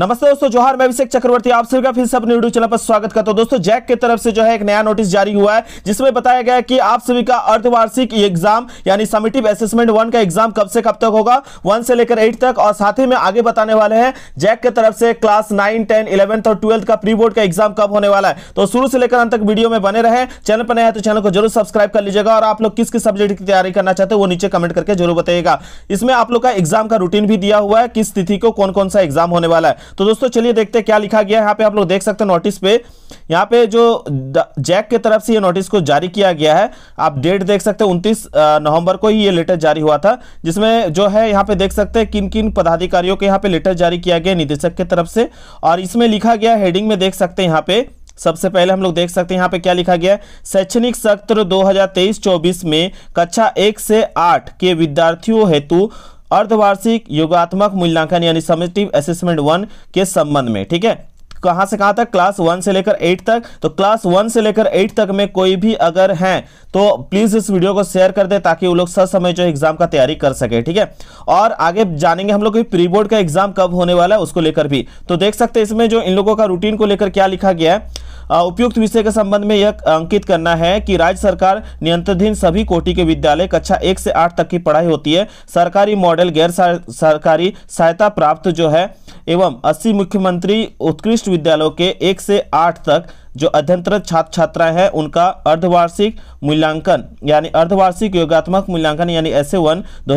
नमस्ते दोस्तों जोहार मैं अभिषेक चक्रवर्ती आप सभी का फिर सब न्यूडियो चैनल पर स्वागत करता हूं दोस्तों जैक की तरफ से जो है एक नया नोटिस जारी हुआ है जिसमें बताया गया है कि आप सभी का अर्धवार्षिक एग्जाम यानी समिटिव असेसमेंट वन का एग्जाम कब से कब तक होगा वन से लेकर एट तक और साथ ही में आगे बताने वाले हैं जैक की तरफ से क्लास नाइन टेन इलेवंथ और ट्वेल्थ का प्री बोर्ड का एग्जाम कब होने वाला है तो शुरू से लेकर अंत तक वीडियो में बने रहे चैनल पर नया तो चैनल को जरूर सब्सक्राइब कर लीजिएगा और आप लोग किस किस सब्जेक्ट की तैयारी करना चाहते हो वो नीचे कमेंट करके जरूर बताइएगा इसमें आप लोग का एग्जाम का रूटीन भी दिया हुआ है किस तिथि को कौन कौन सा एग्जाम होने वाला है तो दोस्तों चलिए देखते हैं क्या लिखा गया यहाँ पे आप लोग देख सकते हैं नोटिस पे यहाँ पे जो जैक के तरफ से ये नोटिस को जारी किया गया है आप डेट देख सकते हैं उनतीस नवंबर को ही ये लेटर जारी हुआ था जिसमें जो है यहाँ पे देख सकते हैं किन किन पदाधिकारियों के यहाँ पे लेटर जारी किया गया निदेशक के तरफ से और इसमें लिखा गया हेडिंग में देख सकते हैं यहाँ पे सबसे पहले हम लोग देख सकते हैं यहाँ पे क्या लिखा गया है शैक्षणिक सत्र 2023-24 में कक्षा एक से आठ के विद्यार्थियों हेतु अर्धवार्षिक योगात्मक मूल्यांकन यानी समेटिव असेसमेंट वन के संबंध में ठीक है कहाँ से कहाँ तक क्लास वन से लेकर एट तक तो क्लास वन से लेकर एट तक में कोई भी अगर हैं तो प्लीज़ इस वीडियो को शेयर कर दे ताकि वो लोग ससमय जो एग्जाम का तैयारी कर सके ठीक है और आगे जानेंगे हम लोग प्री बोर्ड का एग्जाम कब होने वाला है उसको लेकर भी तो देख सकते हैं इसमें जो इन लोगों का रूटीन को लेकर क्या लिखा गया है उपयुक्त विषय के संबंध में यह अंकित करना है कि राज्य सरकार नियंत्रणाधीन सभी कोटि के विद्यालय कक्षा एक से आठ तक की पढ़ाई होती है सरकारी मॉडल गैर सरकारी सहायता प्राप्त जो है एवं अस्सी मुख्यमंत्री उत्कृष्ट विद्यालयों के एक से आठ तक जो अध्ययनरत छात्र छात्राएं हैं उनका अर्धवार्षिक मूल्यांकन यानी अर्धवार्षिक योगात्मक मूल्यांकन यानी एस ए वन दो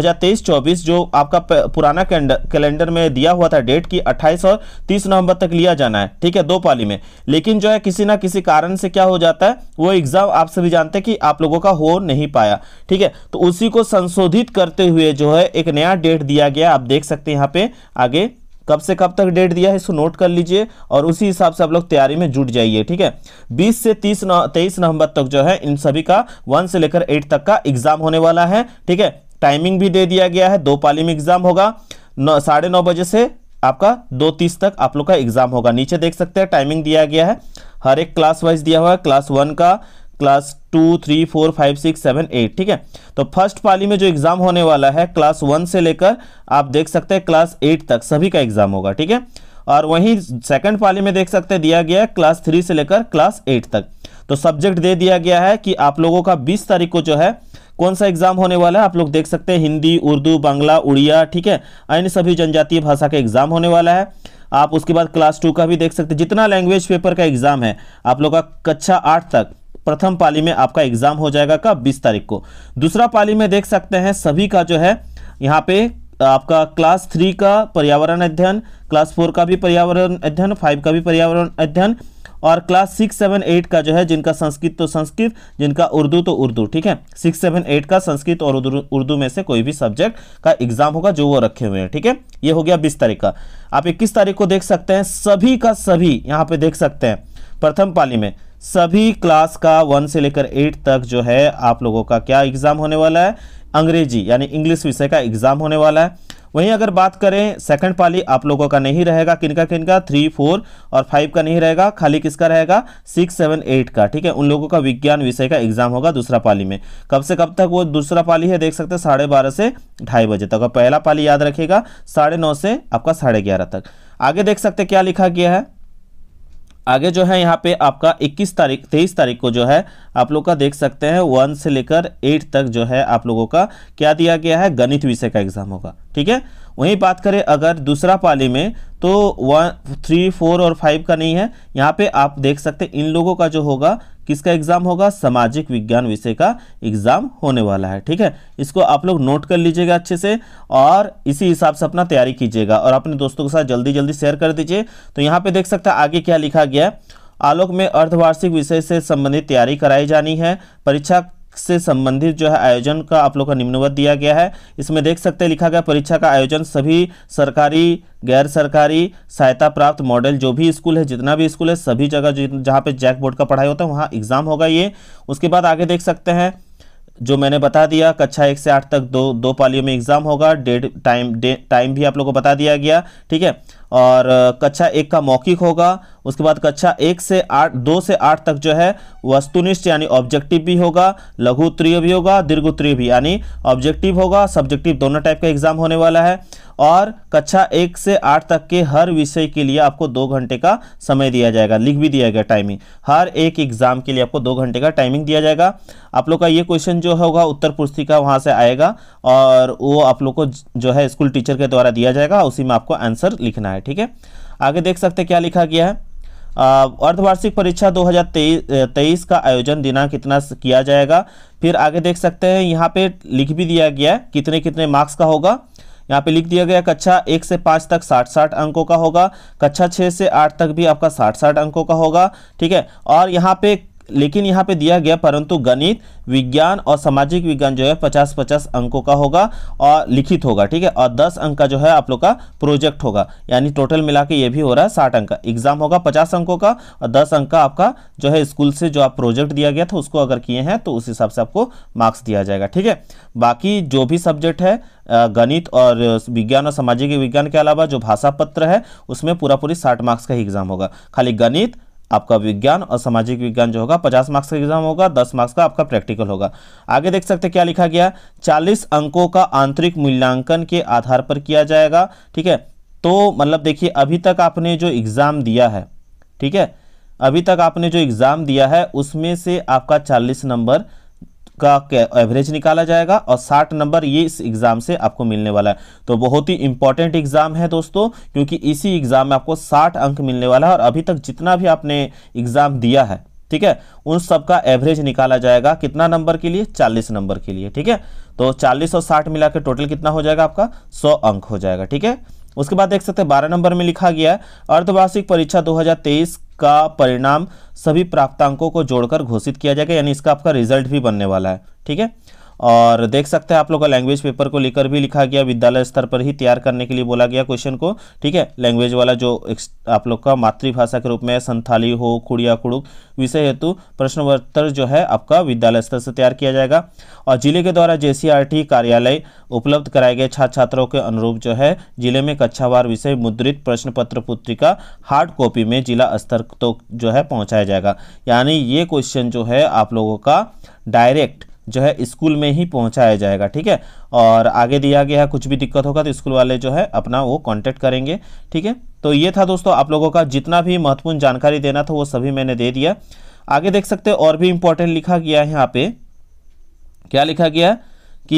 जो आपका पुराना कैलेंडर में दिया हुआ था डेट की अट्ठाईस और तीस नवंबर तक लिया जाना है ठीक है दो पाली में लेकिन जो है किसी ना किसी कारण से क्या हो जाता है वो एग्जाम आप सभी जानते हैं कि आप लोगों का हो नहीं पाया ठीक है तो उसी को संशोधित करते हुए जो है एक नया डेट दिया गया आप देख सकते हैं यहाँ पे आगे कब से कब तक डेट दिया है इसको नोट कर लीजिए और उसी हिसाब से आप लोग तैयारी में जुट जाइए ठीक है बीस से तीस तेईस नवंबर तक जो है इन सभी का वन से लेकर एट तक का एग्जाम होने वाला है ठीक है टाइमिंग भी दे दिया गया है दो पाली में एग्जाम होगा साढ़े नौ बजे से आपका दो तीस तक आप लोग का एग्जाम होगा नीचे देख सकते हैं टाइमिंग दिया गया है हर एक क्लास वाइज दिया हुआ है क्लास वन का class two three four five six seven eight ठीक है तो फर्स्ट पाली में जो एग्ज़ाम होने वाला है क्लास वन से लेकर आप देख सकते हैं क्लास एट तक सभी का एग्ज़ाम होगा ठीक है और वहीं सेकंड पाली में देख सकते हैं दिया गया है क्लास थ्री से लेकर क्लास एट तक तो सब्जेक्ट दे दिया गया है कि आप लोगों का बीस तारीख को जो है कौन सा एग्जाम होने वाला है आप लोग देख सकते हैं हिंदी उर्दू बांग्ला उड़िया ठीक है अन्य सभी जनजातीय भाषा का एग्जाम होने वाला है आप उसके बाद क्लास टू का भी देख सकते हैं जितना लैंग्वेज पेपर का एग्जाम है आप लोग का कक्षा आठ तक प्रथम पाली में आपका एग्जाम हो जाएगा कब बीस तारीख को दूसरा पाली में देख सकते हैं सभी का जो है यहाँ पे आपका क्लास थ्री का पर्यावरण अध्ययन क्लास फोर का भी पर्यावरण अध्ययन फाइव का भी पर्यावरण अध्ययन और क्लास सिक्स सेवन एट का जो है जिनका संस्कृत तो संस्कृत जिनका उर्दू तो उर्दू ठीक है सिक्स सेवन एट का संस्कृत और उर्दू में से कोई भी सब्जेक्ट का एग्जाम होगा जो वो रखे हुए हैं ठीक है ये हो गया बीस तारीख का आप इक्कीस तारीख को देख सकते हैं सभी का सभी यहाँ पे देख सकते हैं प्रथम पाली में सभी क्लास का वन से लेकर एट तक जो है आप लोगों का क्या एग्ज़ाम होने वाला है अंग्रेजी यानी इंग्लिश विषय का एग्ज़ाम होने वाला है वहीं अगर बात करें सेकंड पाली आप लोगों का नहीं रहेगा किनका किनका थ्री फोर और फाइव का नहीं रहेगा खाली किसका रहेगा सिक्स सेवन एट का ठीक है उन लोगों का विज्ञान विषय का एग्जाम होगा दूसरा पाली में कब से कब तक वो दूसरा पाली है देख सकते हैं साढ़े बारह से ढाई बजे तक और पहला पाली याद रखेगा साढ़े नौ से आपका साढ़े ग्यारह तक आगे देख सकते क्या लिखा गया है आगे जो है यहाँ पे आपका 21 तारीख 23 तारीख को जो है आप लोग का देख सकते हैं वन से लेकर एट तक जो है आप लोगों का क्या दिया गया है गणित विषय का एग्जाम होगा ठीक है वहीं बात करें अगर दूसरा पाली में तो वन थ्री फोर और फाइव का नहीं है यहाँ पे आप देख सकते हैं इन लोगों का जो होगा किसका एग्ज़ाम होगा सामाजिक विज्ञान विषय का एग्ज़ाम होने वाला है ठीक है इसको आप लोग नोट कर लीजिएगा अच्छे से और इसी हिसाब से अपना तैयारी कीजिएगा और अपने दोस्तों के साथ जल्दी जल्दी शेयर कर दीजिए तो यहाँ पे देख सकते हैं आगे क्या लिखा गया है आलोक में अर्धवार्षिक विषय से संबंधित तैयारी कराई जानी है परीक्षा से संबंधित जो है आयोजन का आप लोग का निम्नवत दिया गया है इसमें देख सकते हैं लिखा गया परीक्षा का आयोजन सभी सरकारी गैर सरकारी सहायता प्राप्त मॉडल जो भी स्कूल है जितना भी स्कूल है सभी जगह जहाँ पे जैक बोर्ड का पढ़ाई होता है वहाँ एग्ज़ाम होगा ये उसके बाद आगे देख सकते हैं जो मैंने बता दिया कक्षा एक से आठ तक दो दो पालियों में एग्ज़ाम होगा डेट टाइम डे टाइम भी आप लोग को बता दिया गया ठीक है और कक्षा एक का मौखिक होगा उसके बाद कक्षा एक से आठ दो से आठ तक जो है वस्तुनिष्ठ यानी ऑब्जेक्टिव भी होगा लघु उत्तरीय भी होगा दीर्घ उत्तरीय भी यानी ऑब्जेक्टिव होगा सब्जेक्टिव दोनों टाइप का एग्जाम होने वाला है और कक्षा एक से आठ तक के हर विषय के लिए आपको दो घंटे का समय दिया जाएगा लिख भी दिया गया टाइमिंग हर एक एग्जाम के लिए आपको दो घंटे का टाइमिंग दिया जाएगा आप लोग का ये क्वेश्चन जो होगा उत्तर पुस्तिका वहाँ से आएगा और वो आप लोग को जो है स्कूल टीचर के द्वारा दिया जाएगा उसी में आपको आंसर लिखना है है ठीक है आगे देख सकते क्या लिखा गया है अर्धवार्षिक परीक्षा 2023 का आयोजन दिनांक कितना किया जाएगा फिर आगे देख सकते हैं यहाँ पे लिख भी दिया गया है कितने कितने मार्क्स का होगा यहाँ पे लिख दिया गया कक्षा एक से पाँच तक साठ साठ अंकों का होगा कक्षा छः से आठ तक भी आपका साठ साठ अंकों का होगा ठीक है और यहाँ पे लेकिन यहाँ पे दिया गया परंतु गणित विज्ञान और सामाजिक विज्ञान जो है पचास पचास अंकों का होगा और लिखित होगा ठीक है और दस अंक का जो है आप लोग का प्रोजेक्ट होगा यानी टोटल मिला के ये भी हो रहा है साठ अंक का एग्जाम होगा पचास अंकों का और दस अंक का आपका जो है स्कूल से जो आप प्रोजेक्ट दिया गया था उसको अगर किए हैं तो उस हिसाब से आपको मार्क्स दिया जाएगा ठीक है बाकी जो भी सब्जेक्ट है गणित और विज्ञान और सामाजिक विज्ञान के अलावा जो भाषा पत्र है उसमें पूरा पूरी साठ मार्क्स का ही एग्जाम होगा खाली गणित आपका विज्ञान और सामाजिक विज्ञान जो होगा पचास मार्क्स का एग्जाम होगा दस मार्क्स का आपका प्रैक्टिकल होगा आगे देख सकते हैं क्या लिखा गया चालीस अंकों का आंतरिक मूल्यांकन के आधार पर किया जाएगा ठीक है तो मतलब देखिए अभी तक आपने जो एग्ज़ाम दिया है ठीक है अभी तक आपने जो एग्ज़ाम दिया है उसमें से आपका चालीस नंबर का एवरेज निकाला जाएगा और 60 नंबर ये इस एग्ज़ाम से आपको मिलने वाला है तो बहुत ही इंपॉर्टेंट एग्ज़ाम है दोस्तों क्योंकि इसी एग्ज़ाम में आपको 60 अंक मिलने वाला है और अभी तक जितना भी आपने एग्ज़ाम दिया है ठीक है उन सब का एवरेज निकाला जाएगा कितना नंबर के लिए 40 नंबर के लिए ठीक है तो 40 और 60 मिला के टोटल कितना हो जाएगा आपका 100 अंक हो जाएगा ठीक है उसके बाद देख सकते हैं बारह नंबर में लिखा गया है अर्धवार्षिक परीक्षा 2023 इसका परिणाम सभी प्राप्तांकों को जोड़कर घोषित किया जाएगा यानी इसका आपका रिजल्ट भी बनने वाला है ठीक है और देख सकते हैं आप लोग का लैंग्वेज पेपर को लेकर भी लिखा गया विद्यालय स्तर पर ही तैयार करने के लिए बोला गया क्वेश्चन को ठीक है लैंग्वेज वाला जो आप लोग का मातृभाषा के रूप में संथाली हो कुड़िया कुड़ुक विषय हेतु प्रश्नोत्तर जो है आपका विद्यालय स्तर से तैयार किया जाएगा और जिले के द्वारा जे कार्यालय उपलब्ध कराए गए छात्र छात्राओं के अनुरूप जो है जिले में कक्षावार विषय मुद्रित प्रश्न पत्र पुत्रिका हार्ड कॉपी में जिला स्तर तो जो है पहुँचाया जाएगा यानी ये क्वेश्चन जो है आप लोगों का डायरेक्ट जो है स्कूल में ही पहुंचाया जाएगा ठीक है और आगे दिया गया है कुछ भी दिक्कत होगा तो स्कूल वाले जो है अपना वो कांटेक्ट करेंगे ठीक है तो ये था दोस्तों आप लोगों का जितना भी महत्वपूर्ण जानकारी देना था वो सभी मैंने दे दिया आगे देख सकते और भी इम्पोर्टेंट लिखा गया है यहाँ पे क्या लिखा गया है कि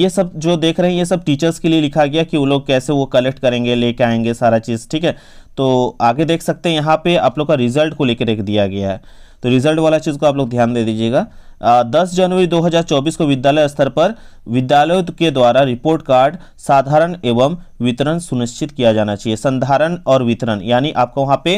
ये सब जो देख रहे हैं ये सब टीचर्स के लिए लिखा गया कि वो लोग कैसे वो कलेक्ट करेंगे लेके आएंगे सारा चीज़ ठीक है तो आगे देख सकते हैं यहाँ पे आप लोग का रिजल्ट को लेकर रख दिया गया है तो रिजल्ट वाला चीज़ को आप लोग ध्यान दे दीजिएगा दस जनवरी 2024 को विद्यालय स्तर पर विद्यालयों के द्वारा रिपोर्ट कार्ड साधारण एवं वितरण सुनिश्चित किया जाना चाहिए संधारण और वितरण यानी आपको वहाँ पे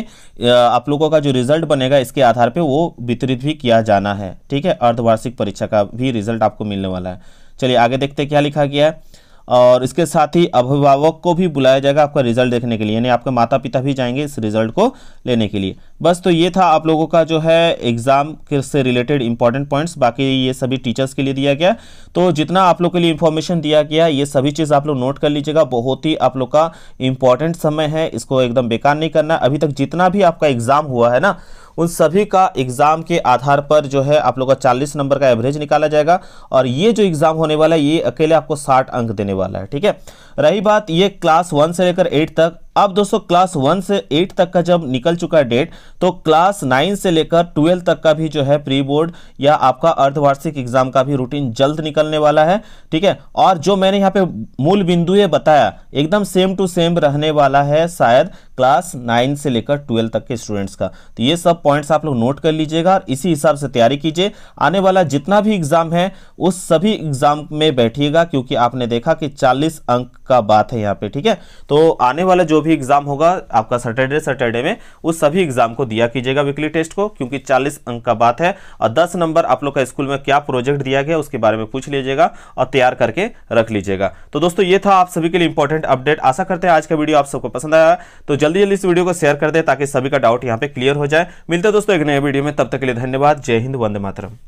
आप लोगों का जो रिजल्ट बनेगा इसके आधार पे वो वितरित भी किया जाना है ठीक है अर्धवार्षिक परीक्षा का भी रिजल्ट आपको मिलने वाला है चलिए आगे देखते क्या लिखा गया है और इसके साथ ही अभिभावक को भी बुलाया जाएगा आपका रिजल्ट देखने के लिए यानी आपके माता पिता भी जाएंगे इस रिजल्ट को लेने के लिए बस तो ये था आप लोगों का जो है एग्ज़ाम से रिलेटेड इंपॉर्टेंट पॉइंट्स बाकी ये सभी टीचर्स के लिए दिया गया तो जितना आप लोग के लिए इन्फॉर्मेशन दिया गया ये सभी चीज़ आप लोग नोट कर लीजिएगा बहुत ही आप लोग का इंपॉर्टेंट समय है इसको एकदम बेकार नहीं करना अभी तक जितना भी आपका एग्ज़ाम हुआ है ना उन सभी का एग्ज़ाम के आधार पर जो है आप लोग का चालीस नंबर का एवरेज निकाला जाएगा और ये जो एग्ज़ाम होने वाला है ये अकेले आपको साठ अंक देने वाला है ठीक है रही बात ये क्लास वन से लेकर एट तक अब दोस्तों क्लास वन से एट तक का जब निकल चुका है डेट तो क्लास नाइन से लेकर ट्वेल्व तक का भी जो है प्री बोर्ड या आपका अर्धवार्षिक एग्जाम का भी रूटीन जल्द निकलने वाला है ठीक है और जो मैंने यहाँ पे मूल बिंदु ये बताया एकदम सेम टू सेम रहने वाला है शायद क्लास नाइन से लेकर ट्वेल्व तक के स्टूडेंट्स का तो ये सब पॉइंट्स आप लोग नोट कर लीजिएगा और इसी हिसाब से तैयारी कीजिए आने वाला जितना भी एग्जाम है उस सभी एग्जाम में बैठिएगा क्योंकि आपने देखा कि चालीस अंक का बात है यहाँ पे ठीक है तो आने वाला जो भी एग्जाम होगा आपका सैटरडे सैटरडे में उस सभी एग्जाम को दिया कीजिएगा वीकली टेस्ट को क्योंकि चालीस अंक का बात है और दस नंबर आप लोग का स्कूल में क्या प्रोजेक्ट दिया गया उसके बारे में पूछ लीजिएगा और तैयार करके रख लीजिएगा तो दोस्तों ये था आप सभी के लिए इंपॉर्टेंट अपडेट आशा करते हैं आज का वीडियो आप सबको पसंद आया तो जल्दी जल्दी इस वीडियो को शेयर कर दे ताकि सभी का डाउट यहाँ पे क्लियर हो जाए मिलते दोस्तों एक नए वीडियो में तब तक के लिए धन्यवाद जय हिंद वंदे मातरम